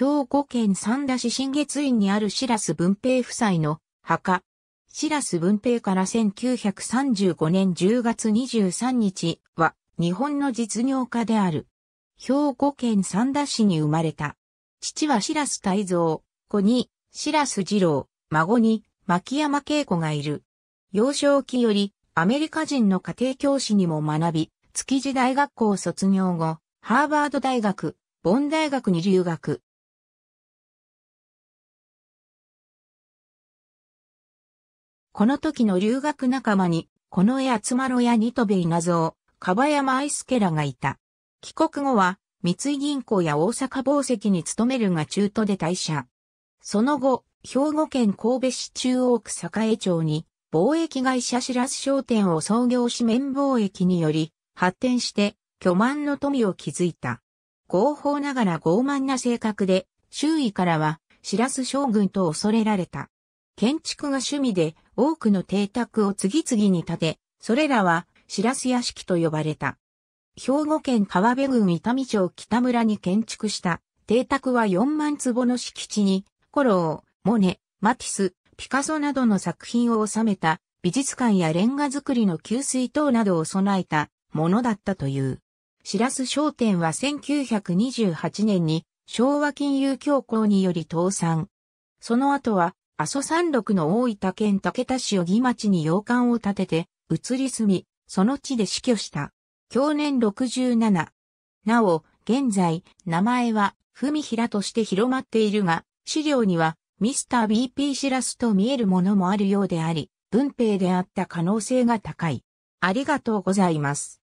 兵庫県三田市新月院にあるシラス文平夫妻の墓。シラス文平から1935年10月23日は日本の実業家である。兵庫県三田市に生まれた。父はシラス大蔵、子にシラス二郎、孫に牧山恵子がいる。幼少期よりアメリカ人の家庭教師にも学び、築地大学校卒業後、ハーバード大学、ボン大学に留学。この時の留学仲間に、この集厚ろやニトベイナゾウ、かばやま愛ケらがいた。帰国後は、三井銀行や大阪宝石に勤めるが中途で退社。その後、兵庫県神戸市中央区栄町に、貿易会社しらす商店を創業し綿貿易により、発展して、巨万の富を築いた。合法ながら傲慢な性格で、周囲からは、しらす将軍と恐れられた。建築が趣味で、多くの邸宅を次々に建て、それらはラス屋敷と呼ばれた。兵庫県川辺郡伊丹町北村に建築した邸宅は4万坪の敷地に、コロー、モネ、マティス、ピカソなどの作品を収めた美術館やレンガ作りの給水塔などを備えたものだったという。ラス商店は1928年に昭和金融恐慌により倒産。その後は阿蘇山麓の大分県竹田市小木町に洋館を建てて、移り住み、その地で死去した。享年67。なお、現在、名前は、文平として広まっているが、資料には、ミスター BP シラスと見えるものもあるようであり、文平であった可能性が高い。ありがとうございます。